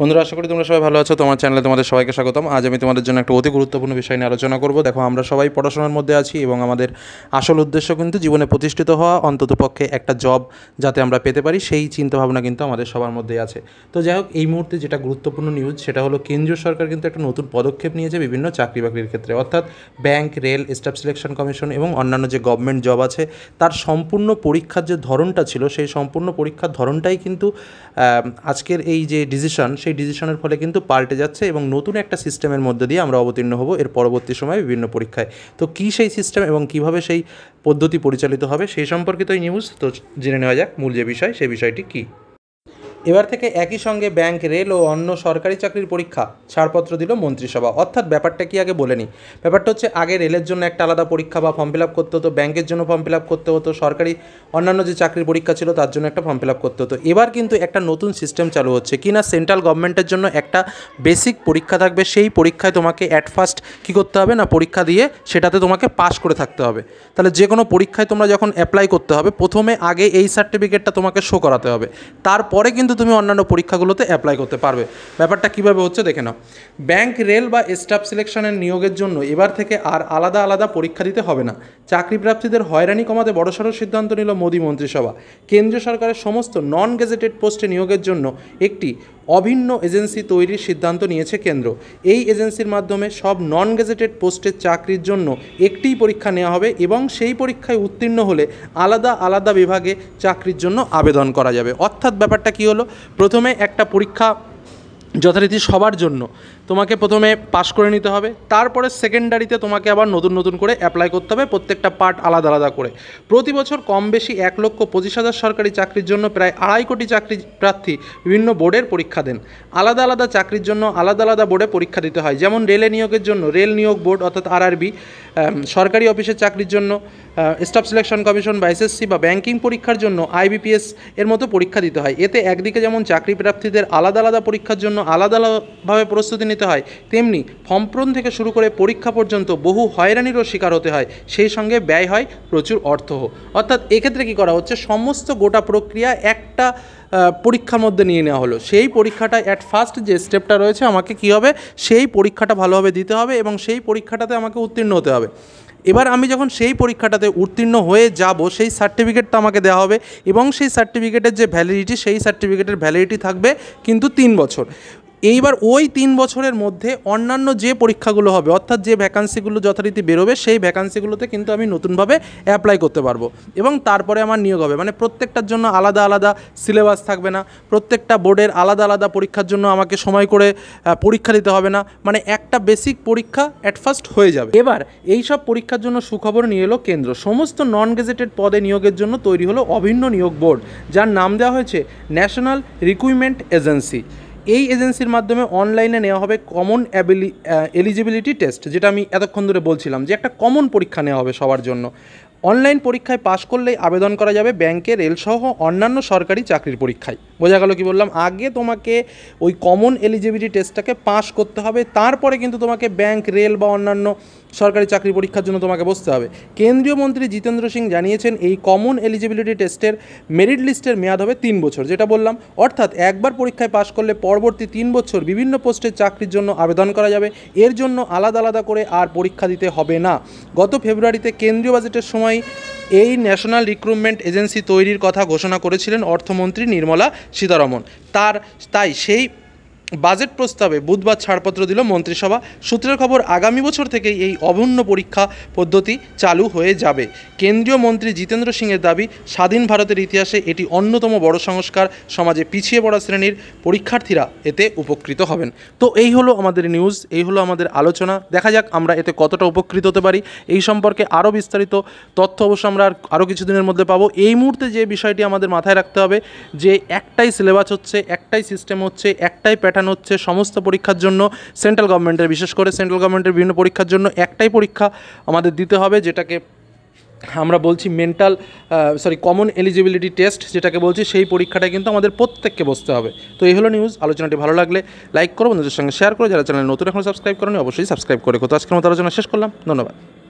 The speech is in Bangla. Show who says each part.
Speaker 1: বন্ধুরা আশা করি তোমরা সবাই ভালো আছো তোমার চ্যানেলে তোমাদের সবাইকে স্বাগতম আজ আমি তোমাদের জন্য একটা অতি গুরুত্বপূর্ণ বিষয় নিয়ে আলোচনা করব দেখো আমরা সবাই পড়াশোনার মধ্যে আছি এবং আমাদের আসল উদ্দেশ্য কিন্তু জীবনে প্রতিষ্ঠিত হওয়া অন্তত পক্ষে একটা জব যাতে আমরা পেতে পারি সেই চিন্তাভাবনা কিন্তু আমাদের সবার মধ্যে আছে তো যাই হোক এই মুহূর্তে যেটা গুরুত্বপূর্ণ নিউজ সেটা হলো কেন্দ্রীয় সরকার কিন্তু একটা নতুন পদক্ষেপ নিয়েছে বিভিন্ন চাকরি বাকরির ক্ষেত্রে অর্থাৎ bank rail staff selection commission এবং অন্যান্য যে গভর্নমেন্ট জব আছে তার সম্পূর্ণ পরীক্ষার যে ধরনটা ছিল সেই সম্পূর্ণ পরীক্ষার ধরনটাই কিন্তু আজকের এই যে ডিসিশন সেই ডিসিশনের ফলে কিন্তু পাল্টে যাচ্ছে এবং নতুন একটা সিস্টেমের মধ্যে দিয়ে আমরা অবতীর্ণ হব এর পরবর্তী সময়ে বিভিন্ন পরীক্ষায় তো কী সেই সিস্টেম এবং কিভাবে সেই পদ্ধতি পরিচালিত হবে সেই সম্পর্কিত এই নিউজ তো জেনে নেওয়া যাক মূল যে বিষয় সেই বিষয়টি কী এবার থেকে একই সঙ্গে ব্যাংক রেল ও অন্য সরকারি চাকরির পরীক্ষা ছাড়পত্র দিল মন্ত্রিসভা অর্থাৎ ব্যাপারটা কি আগে বলেনি ব্যাপারটা হচ্ছে আগে রেলের জন্য একটা আলাদা পরীক্ষা বা ফর্ম ফিল আপ করতে হতো ব্যাংকের জন্য ফর্ম ফিল আপ করতে হতো সরকারি অন্যান্য যে চাকরির পরীক্ষা ছিল তার জন্য একটা ফর্ম ফিল আপ করতে হতো এবার কিন্তু একটা নতুন সিস্টেম চালু হচ্ছে কি না সেন্ট্রাল গভর্নমেন্টের জন্য একটা বেসিক পরীক্ষা থাকবে সেই পরীক্ষায় তোমাকে অ্যাট ফার্স্ট কী করতে হবে না পরীক্ষা দিয়ে সেটাতে তোমাকে পাশ করে থাকতে হবে তাহলে যে কোনো পরীক্ষায় তোমরা যখন অ্যাপ্লাই করতে হবে প্রথমে আগে এই সার্টিফিকেটটা তোমাকে শো করাতে হবে তারপরে কিন্তু মধ্যে তুমি অন্যান্য পরীক্ষাগুলোতে অ্যাপ্লাই করতে পারবে ব্যাপারটা কীভাবে হচ্ছে দেখে নাও ব্যাংক রেল বা স্টাফ সিলেকশনের নিয়োগের জন্য এবার থেকে আর আলাদা আলাদা পরীক্ষা দিতে হবে না চাকরি হয়রানি কমাতে বড়সড় সিদ্ধান্ত নিল মোদী মন্ত্রিসভা কেন্দ্রীয় সরকারের সমস্ত নন গেজেটেড পোস্টে নিয়োগের জন্য একটি অভিন্ন এজেন্সি তৈরির সিদ্ধান্ত নিয়েছে কেন্দ্র এই এজেন্সির মাধ্যমে সব নন গেজেটেড পোস্টের চাকরির জন্য একটিই পরীক্ষা নেওয়া হবে এবং সেই পরীক্ষায় উত্তীর্ণ হলে আলাদা আলাদা বিভাগে চাকরির জন্য আবেদন করা যাবে অর্থাৎ ব্যাপারটা কি হলো প্রথমে একটা পরীক্ষা যথারীতি সবার জন্য তোমাকে প্রথমে পাস করে নিতে হবে তারপরে সেকেন্ডারিতে তোমাকে আবার নতুন নতুন করে অ্যাপ্লাই করতে হবে প্রত্যেকটা পার্ট আলাদা আলাদা করে প্রতি বছর কম বেশি এক লক্ষ পঁচিশ হাজার সরকারি চাকরির জন্য প্রায় আড়াই কোটি চাকরি প্রার্থী বিভিন্ন বোর্ডের পরীক্ষা দেন আলাদা আলাদা চাকরির জন্য আলাদা আলাদা বোর্ডে পরীক্ষা দিতে হয় যেমন রেলে নিয়োগের জন্য রেল নিয়োগ বোর্ড অর্থাৎ আরআরবি সরকারি অফিসের চাকরির জন্য স্টাফ সিলেকশন কমিশন বা এসএসসি বা ব্যাংকিং পরীক্ষার জন্য আইবিপিএস এর মতো পরীক্ষা দিতে হয় এতে একদিকে যেমন চাকরি প্রার্থীদের আলাদা আলাদা পরীক্ষার জন্য আলাদা আলাদাভাবে প্রস্তুতি নিতে হয় তেমনি ফর্ম থেকে শুরু করে পরীক্ষা পর্যন্ত বহু হয়রানিরও শিকার হতে হয় সেই সঙ্গে ব্যয় হয় প্রচুর অর্থ অর্থাৎ এক্ষেত্রে কী করা হচ্ছে সমস্ত গোটা প্রক্রিয়া একটা পরীক্ষার মধ্যে নিয়ে নেওয়া হলো সেই পরীক্ষাটা অ্যাট ফার্স্ট যে স্টেপটা রয়েছে আমাকে কী হবে সেই পরীক্ষাটা ভালোভাবে দিতে হবে এবং সেই পরীক্ষাটাতে আমাকে উত্তীর্ণ হতে হবে এবার আমি যখন সেই পরীক্ষাটাতে উত্তীর্ণ হয়ে যাব সেই সার্টিফিকেটটা আমাকে দেওয়া হবে এবং সেই সার্টিফিকেটের যে ভ্যালিডিটি সেই সার্টিফিকেটের ভ্যালিডিটি থাকবে কিন্তু তিন বছর এইবার ওই তিন বছরের মধ্যে অন্যান্য যে পরীক্ষাগুলো হবে অর্থাৎ যে ভ্যাকান্সিগুলো যথারীতি বেরোবে সেই ভ্যাকান্সিগুলোতে কিন্তু আমি নতুনভাবে অ্যাপ্লাই করতে পারবো এবং তারপরে আমার নিয়োগ হবে মানে প্রত্যেকটার জন্য আলাদা আলাদা সিলেবাস থাকবে না প্রত্যেকটা বোর্ডের আলাদা আলাদা পরীক্ষার জন্য আমাকে সময় করে পরীক্ষা দিতে হবে না মানে একটা বেসিক পরীক্ষা অ্যাট ফার্স্ট হয়ে যাবে এবার এই সব পরীক্ষার জন্য সুখবর নিয়ে এলো কেন্দ্র সমস্ত নন গেজেটেড পদে নিয়োগের জন্য তৈরি হলো অভিন্ন নিয়োগ বোর্ড যার নাম দেওয়া হয়েছে ন্যাশনাল রিক্রুইমেন্ট এজেন্সি এই এজেন্সির মাধ্যমে অনলাইনে নেওয়া হবে কমন অ্যাবিলি এলিজিবিলিটি টেস্ট যেটা আমি এতক্ষণ ধরে বলছিলাম যে একটা কমন পরীক্ষা নেওয়া হবে সবার জন্য অনলাইন পরীক্ষায় পাশ করলেই আবেদন করা যাবে ব্যাংকে রেলসহ অন্যান্য সরকারি চাকরির পরীক্ষায় বোঝা গেল কি বললাম আগে তোমাকে ওই কমন এলিজিবিলিটি টেস্টটাকে পাশ করতে হবে তারপরে কিন্তু তোমাকে ব্যাংক রেল বা অন্যান্য সরকারি চাকরি পরীক্ষার জন্য তোমাকে বসতে হবে কেন্দ্রীয় মন্ত্রী জিতেন্দ্র সিং জানিয়েছেন এই কমন এলিজিবিলিটি টেস্টের মেরিট লিস্টের মেয়াদ হবে তিন বছর যেটা বললাম অর্থাৎ একবার পরীক্ষায় পাশ করলে পরবর্তী তিন বছর বিভিন্ন পোস্টে চাকরির জন্য আবেদন করা যাবে এর জন্য আলাদা আলাদা করে আর পরীক্ষা দিতে হবে না গত ফেব্রুয়ারিতে কেন্দ্রীয় বাজেটের সময় সময় এই ন্যাশনাল রিক্রুটমেন্ট এজেন্সি তৈরির কথা ঘোষণা করেছিলেন অর্থমন্ত্রী নির্মলা সীতারমন তার তাই সেই বাজেট প্রস্তাবে বুধবার ছাড়পত্র দিল মন্ত্রিসভা সূত্রের খবর আগামী বছর থেকে এই অভিন্ন পরীক্ষা পদ্ধতি চালু হয়ে যাবে কেন্দ্রীয় মন্ত্রী জিতেন্দ্র সিংয়ের দাবি স্বাধীন ভারতের ইতিহাসে এটি অন্যতম বড় সংস্কার সমাজে পিছিয়ে পড়া শ্রেণীর পরীক্ষার্থীরা এতে উপকৃত হবেন তো এই হলো আমাদের নিউজ এই হলো আমাদের আলোচনা দেখা যাক আমরা এতে কতটা উপকৃত হতে পারি এই সম্পর্কে আরও বিস্তারিত তথ্য অবশ্য আমরা আরও কিছুদিনের মধ্যে পাবো এই মুহূর্তে যে বিষয়টি আমাদের মাথায় রাখতে হবে যে একটাই সিলেবাস হচ্ছে একটাই সিস্টেম হচ্ছে একটাই প্যাটার্ন প্যাটার্ন হচ্ছে সমস্ত পরীক্ষার জন্য সেন্ট্রাল গভর্নমেন্টের বিশেষ করে সেন্ট্রাল গভর্নমেন্টের বিভিন্ন পরীক্ষার জন্য একটাই পরীক্ষা আমাদের দিতে হবে যেটাকে আমরা বলছি mental sorry common eligibility test যেটাকে বলছি সেই পরীক্ষাটা কিন্তু আমাদের প্রত্যেককে বসতে হবে তো এই হলো নিউজ আলোচনাটি ভালো লাগলে লাইক করো বন্ধুদের সঙ্গে শেয়ার করো যারা চ্যানেল নতুন এখন সাবস্ক্রাইব করেনি অবশ্যই সাবস্ক্রাইব করে কত আজকের মতো আলোচনা শেষ করলাম ধন্যবাদ